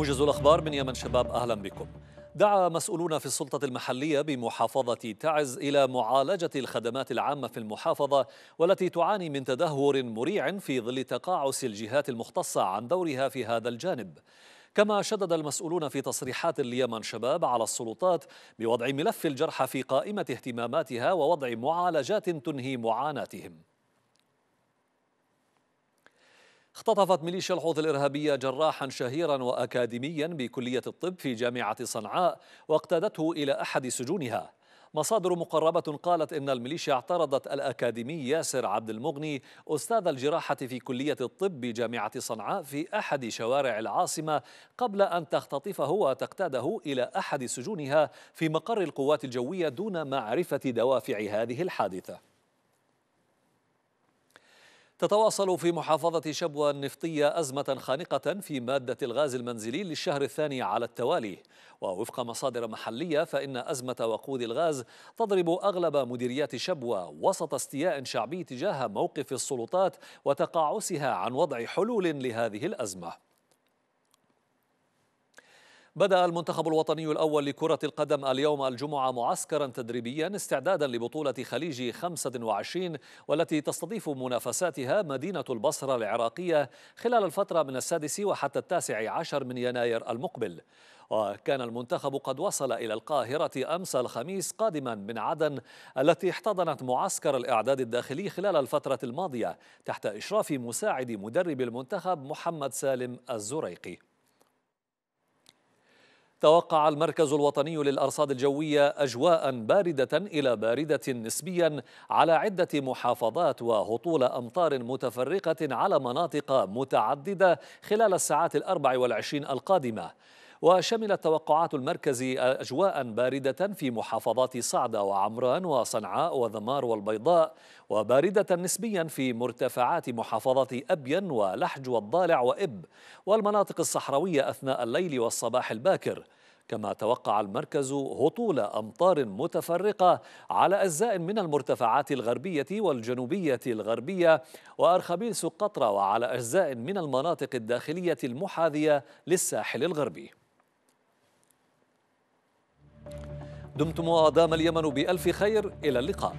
موجز الأخبار من يمن شباب أهلا بكم دعا مسؤولون في السلطة المحلية بمحافظة تعز إلى معالجة الخدمات العامة في المحافظة والتي تعاني من تدهور مريع في ظل تقاعس الجهات المختصة عن دورها في هذا الجانب كما شدد المسؤولون في تصريحات ليمن شباب على السلطات بوضع ملف الجرحى في قائمة اهتماماتها ووضع معالجات تنهي معاناتهم اختطفت ميليشيا الحوثي الإرهابية جراحا شهيرا وأكاديميا بكلية الطب في جامعة صنعاء واقتادته إلى أحد سجونها مصادر مقربة قالت إن الميليشيا اعترضت الأكاديمي ياسر عبد المغني أستاذ الجراحة في كلية الطب بجامعة صنعاء في أحد شوارع العاصمة قبل أن تختطفه وتقتاده إلى أحد سجونها في مقر القوات الجوية دون معرفة دوافع هذه الحادثة تتواصل في محافظة شبوة النفطية أزمة خانقة في مادة الغاز المنزلي للشهر الثاني على التوالي ووفق مصادر محلية فإن أزمة وقود الغاز تضرب أغلب مديريات شبوة وسط استياء شعبي تجاه موقف السلطات وتقاعسها عن وضع حلول لهذه الأزمة بدأ المنتخب الوطني الأول لكرة القدم اليوم الجمعة معسكرا تدريبيا استعدادا لبطولة خليج 25 والتي تستضيف منافساتها مدينة البصرة العراقية خلال الفترة من السادس وحتى التاسع عشر من يناير المقبل وكان المنتخب قد وصل إلى القاهرة أمس الخميس قادما من عدن التي احتضنت معسكر الإعداد الداخلي خلال الفترة الماضية تحت إشراف مساعد مدرب المنتخب محمد سالم الزريقي توقع المركز الوطني للأرصاد الجوية أجواء باردة إلى باردة نسبيا على عدة محافظات وهطول أمطار متفرقة على مناطق متعددة خلال الساعات الأربع والعشرين القادمة وشملت توقعات المركز أجواء باردة في محافظات صعدة وعمران وصنعاء وذمار والبيضاء وباردة نسبيا في مرتفعات محافظات أبين ولحج والضالع وإب والمناطق الصحراوية أثناء الليل والصباح الباكر كما توقع المركز هطول أمطار متفرقة على أجزاء من المرتفعات الغربية والجنوبية الغربية وأرخبيل سقطرة وعلى أجزاء من المناطق الداخلية المحاذية للساحل الغربي دمتم وأدام اليمن بألف خير إلى اللقاء